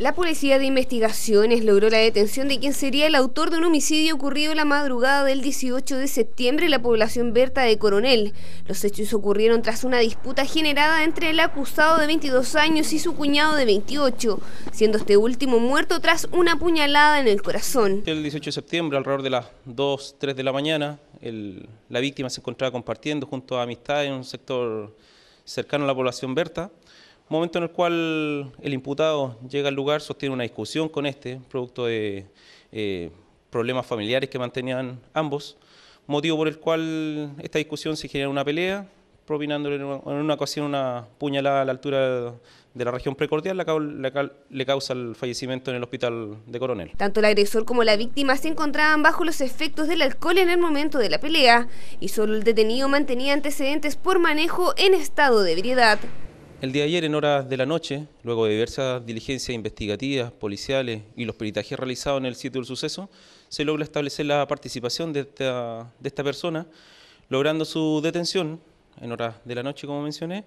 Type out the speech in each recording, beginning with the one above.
La Policía de Investigaciones logró la detención de quien sería el autor de un homicidio ocurrido la madrugada del 18 de septiembre en la población Berta de Coronel. Los hechos ocurrieron tras una disputa generada entre el acusado de 22 años y su cuñado de 28, siendo este último muerto tras una puñalada en el corazón. El 18 de septiembre, alrededor de las 2, 3 de la mañana, la víctima se encontraba compartiendo junto a amistad en un sector cercano a la población Berta. Momento en el cual el imputado llega al lugar, sostiene una discusión con este, producto de eh, problemas familiares que mantenían ambos, motivo por el cual esta discusión se genera una pelea, propinándole en una, ocasión una puñalada a la altura de la región precordial, la, la, le causa el fallecimiento en el hospital de Coronel. Tanto el agresor como la víctima se encontraban bajo los efectos del alcohol en el momento de la pelea y solo el detenido mantenía antecedentes por manejo en estado de ebriedad. El día de ayer, en horas de la noche, luego de diversas diligencias investigativas, policiales y los peritajes realizados en el sitio del suceso, se logra establecer la participación de esta, de esta persona, logrando su detención en horas de la noche, como mencioné,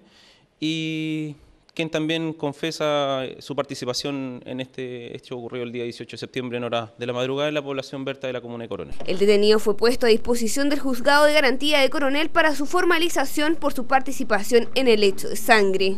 y quien también confesa eh, su participación en este hecho este ocurrido el día 18 de septiembre en hora de la madrugada en la población Berta de la comuna de Coronel. El detenido fue puesto a disposición del juzgado de garantía de Coronel para su formalización por su participación en el hecho de sangre.